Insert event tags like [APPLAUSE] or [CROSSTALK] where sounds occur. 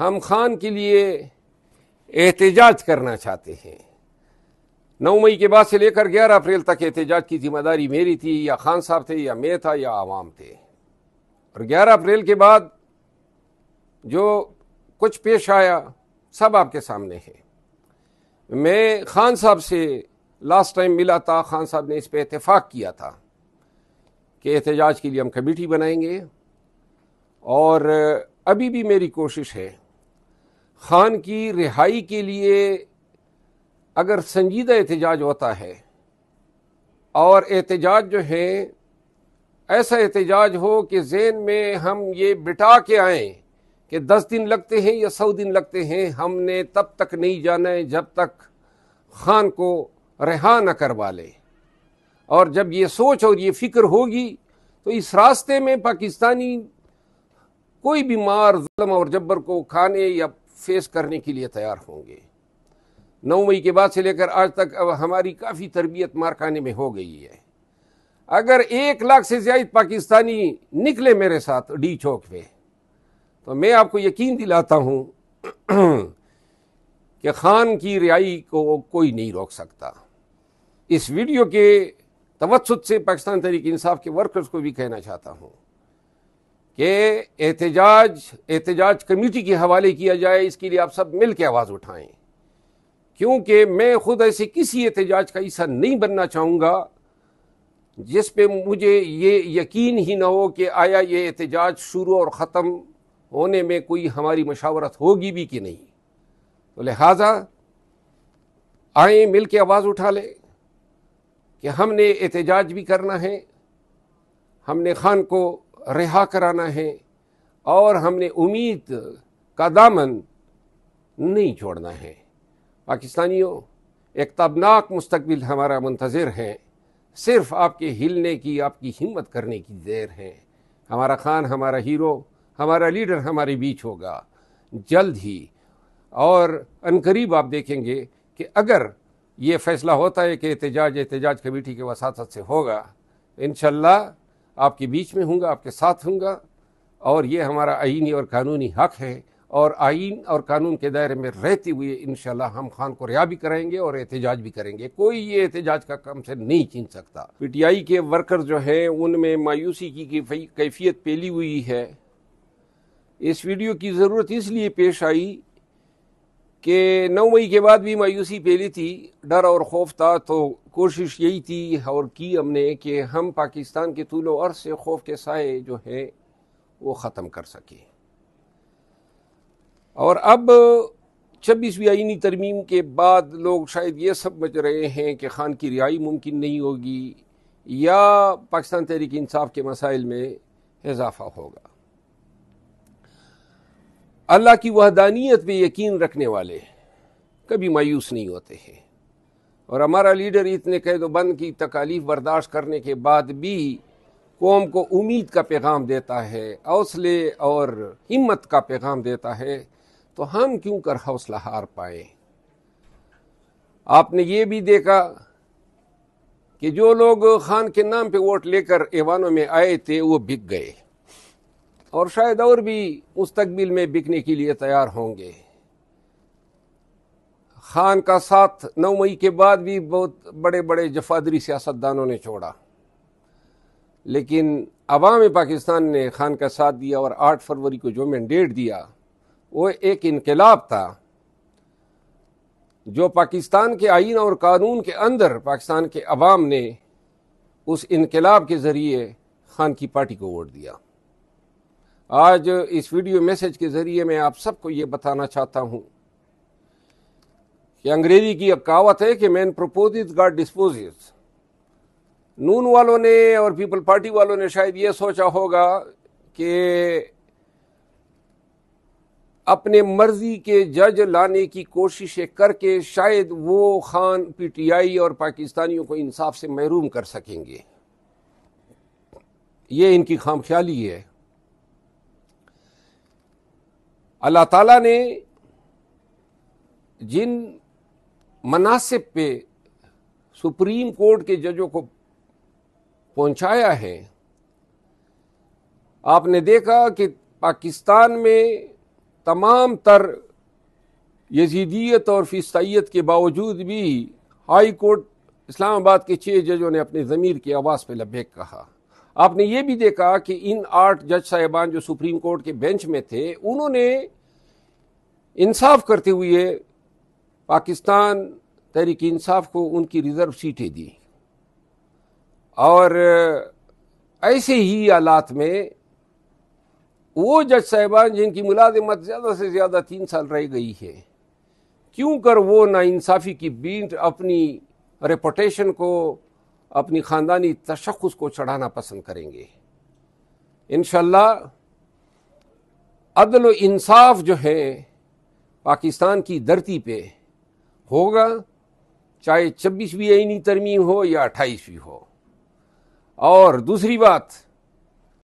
हम खान के लिए एहतजाज करना चाहते हैं नौ मई के बाद से लेकर ग्यारह अप्रैल तक एहतजाज की जिम्मेदारी मेरी थी या खान साहब थे या मैं था या आवाम थे और ग्यारह अप्रैल के बाद जो कुछ पेश आया सब आपके सामने है मैं खान साहब से लास्ट टाइम मिला था खान साहब ने इस पर इतफाक़ किया था कि एहतजाज के लिए हम कमेटी बनाएंगे और अभी भी मेरी कोशिश है खान की रिहाई के लिए अगर संजीदा एहतजाज होता है और एहतजाज जो है ऐसा एहतजाज हो कि जेन में हम ये बिठा के आए कि दस दिन लगते हैं या सौ दिन लगते हैं हमने तब तक नहीं जाना है जब तक खान को रिहा न करवा लें और जब ये सोच और ये फिक्र होगी तो इस रास्ते में पाकिस्तानी कोई भी मार जुल्म और जबर को खाने या फेस करने के लिए तैयार होंगे नौ मई के बाद से लेकर आज तक अब हमारी काफ़ी तरबियत मारखाने में हो गई है अगर एक लाख से ज्यादा पाकिस्तानी निकले मेरे साथ डी चौक पे तो मैं आपको यकीन दिलाता हूँ [CLEARS THROAT] कि खान की रिहाई को कोई नहीं रोक सकता इस वीडियो के तवसत से पाकिस्तान तरीके इंसाफ के वर्कर्स को भी कहना चाहता हूँ कि एहतजाज एहतजाज कमेटी के हवाले किया जाए इसके लिए आप सब मिल के आवाज़ उठाएं क्योंकि मैं खुद ऐसे किसी एहतजाज का हिस्सा नहीं बनना चाहूँगा जिस पे मुझे ये यकीन ही ना हो कि आया ये एहतजाज शुरू और ख़त्म होने में कोई हमारी मशावरत होगी भी कि नहीं तो लिहाजा आए मिल के आवाज़ उठा ले कि हमने एहतजाज भी करना है हमने खान को रिहा कराना है और हमने उम्मीद का दामन नहीं छोड़ना है पाकिस्तानियों एक तबनाक मुस्तबिल हमारा मंतज़र है सिर्फ आपके हिलने की आपकी हिम्मत करने की देर है हमारा खान हमारा हीरो हमारा लीडर हमारे बीच होगा जल्द ही और अनकरीब आप देखेंगे कि अगर ये फैसला होता है कि एहतजाज एहतजाज कमेटी के वसात से होगा इन आपके बीच में हूँ आपके साथ हूँ और ये हमारा आइनी और कानूनी हक है और आइन और कानून के दायरे में रहते हुए इन हम खान को रिहा भी करेंगे और एहतजाज भी करेंगे कोई ये एहतजाज का काम से नहीं छीन सकता पीटीआई के वर्कर जो हैं उनमें मायूसी की कैफियत पेली हुई है इस वीडियो की ज़रूरत इसलिए पेश आई कि नौ मई के बाद भी मायूसी फैली थी डर और खौफ था तो कोशिश यही थी और की हमने कि हम पाकिस्तान के तूलो अर्ज से खौफ के साए जो है वो ख़त्म कर सकें और अब छब्बीसवीं आइनी तरमीम के बाद लोग शायद ये समझ रहे हैं कि खान की रिहाई मुमकिन नहीं होगी या पाकिस्तान तहरीक इंसाफ के मसाइल में इजाफा होगा अल्लाह की वहदानियत पे यकीन रखने वाले कभी मायूस नहीं होते हैं और हमारा लीडर इतने कैद तो बंद की तकालीफ बर्दाश्त करने के बाद भी कौम को उम्मीद का पैगाम देता है हौसले और हिम्मत का पैगाम देता है तो हम क्यों कर हौसला हार पाए आपने ये भी देखा कि जो लोग खान के नाम पे वोट लेकर ऐवानों में आए थे वो बिक गए और शायद और भी मुस्तबिल में बिकने के लिए तैयार होंगे खान का साथ नौ मई के बाद भी बहुत बड़े बड़े जफादरी सियासतदानों ने छोड़ा लेकिन अवाम पाकिस्तान ने खान का साथ दिया और आठ फरवरी को जो मैंडेट दिया वो एक इनकलाब था जो पाकिस्तान के आइन और कानून के अंदर पाकिस्तान के अवाम ने उस इनकलाब के ज़रिए खान की पार्टी को वोट दिया आज इस वीडियो मैसेज के ज़रिए मैं आप सबको ये बताना चाहता हूं कि अंग्रेजी की अब कहावत है कि मैन प्रपोज गॉड डिस्पोजेज नून वालों ने और पीपल पार्टी वालों ने शायद ये सोचा होगा कि अपने मर्जी के जज लाने की कोशिशें करके शायद वो खान पीटीआई और पाकिस्तानियों को इंसाफ से महरूम कर सकेंगे ये इनकी खाम ख्याली है अल्लाह ताला ने जिन मनासिब पे सुप्रीम कोर्ट के जजों को पहुंचाया है आपने देखा कि पाकिस्तान में तमाम तर यजीदियत और फिस्ताइत के बावजूद भी हाई कोर्ट इस्लामाबाद के छह जजों ने अपने ज़मीर की आवाज़ पर लभेक कहा आपने ये भी देखा कि इन आठ जज साहिबान जो सुप्रीम कोर्ट के बेंच में थे उन्होंने इंसाफ करते हुए पाकिस्तान तहरीक इंसाफ को उनकी रिजर्व सीटें दी और ऐसे ही हालात में वो जज साहिबान जिनकी मुलाजमत ज़्यादा से ज़्यादा तीन साल रह गई है क्यों कर वो ना इंसाफी की बीट अपनी रेपोटेशन को अपनी ख़ानदानी तशखस को चढ़ाना पसंद करेंगे इनशा अदल इंसाफ जो है पाकिस्तान की धरती पे होगा चाहे छब्बीसवीं आईनी तरमीम हो या अट्ठाईसवीं हो और दूसरी बात